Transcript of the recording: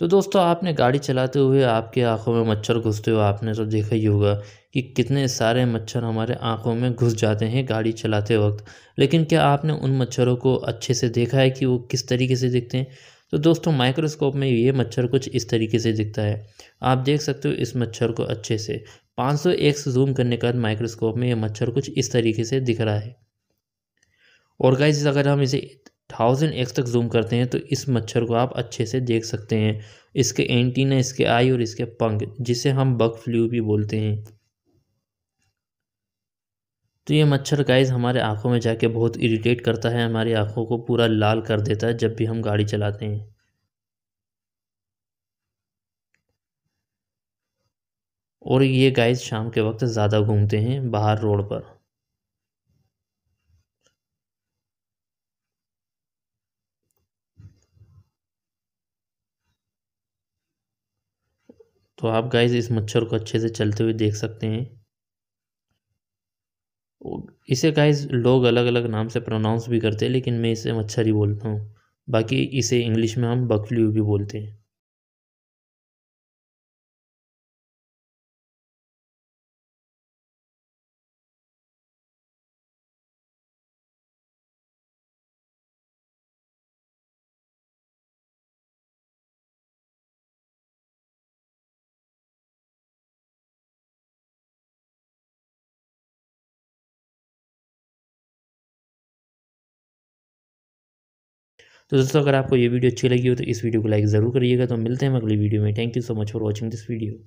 तो दोस्तों आपने गाड़ी चलाते हुए आपके आँखों में मच्छर घुसते हुए आपने तो देखा ही होगा कि कितने सारे मच्छर हमारे आँखों में घुस जाते हैं गाड़ी चलाते वक्त लेकिन क्या आपने उन मच्छरों को अच्छे से देखा है कि वो किस तरीके से दिखते हैं तो दोस्तों माइक्रोस्कोप में ये मच्छर कुछ इस तरीके से दिखता है आप देख सकते हो इस मच्छर को अच्छे से 501 सौ जूम करने के बाद माइक्रोस्कोप में ये मच्छर कुछ इस तरीके से दिख रहा है और गाइज अगर हम इसे थाउजेंड एक्स तक जूम करते हैं तो इस मच्छर को आप अच्छे से देख सकते हैं इसके एंटीना इसके आई और इसके पंख जिसे हम बग फ्लू भी बोलते हैं तो ये मच्छर गाइस हमारे आँखों में जाके बहुत इरिटेट करता है हमारी आँखों को पूरा लाल कर देता है जब भी हम गाड़ी चलाते हैं और ये गाइस शाम के वक्त ज़्यादा घूमते हैं बाहर रोड पर तो आप गाइस इस मच्छर को अच्छे से चलते हुए देख सकते हैं इसे गाइस लोग अलग अलग नाम से प्रोनाउंस भी करते हैं लेकिन मैं इसे मच्छर ही बोलता हूँ बाकी इसे इंग्लिश में हम बकफ्लू भी बोलते हैं तो दोस्तों अगर आपको ये वीडियो अच्छी लगी हो तो इस वीडियो को लाइक ज़रूर करिएगा तो मिलते हैं अगली वीडियो में thank you so much for watching this video